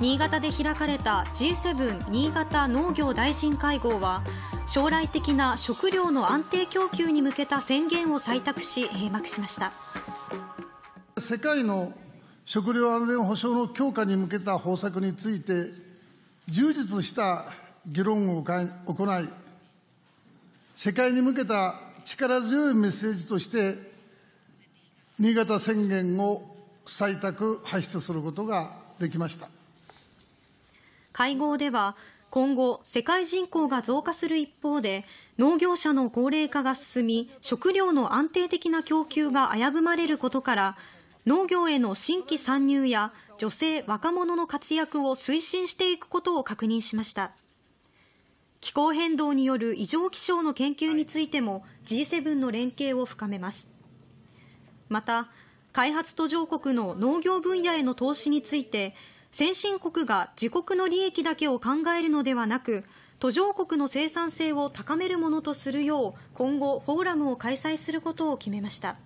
新潟で開かれた G7 新潟農業大臣会合は将来的な食料の安定供給に向けた宣言を採択し閉幕しました世界の食料安全保障の強化に向けた方策について充実した議論を行い世界に向けた力強いメッセージとして新潟宣言を採択発出することができました。会合では今後世界人口が増加する一方で農業者の高齢化が進み食料の安定的な供給が危ぶまれることから農業への新規参入や女性若者の活躍を推進していくことを確認しました気候変動による異常気象の研究についても G7 の連携を深めますまた開発途上国の農業分野への投資について先進国が自国の利益だけを考えるのではなく途上国の生産性を高めるものとするよう今後、フォーラムを開催することを決めました。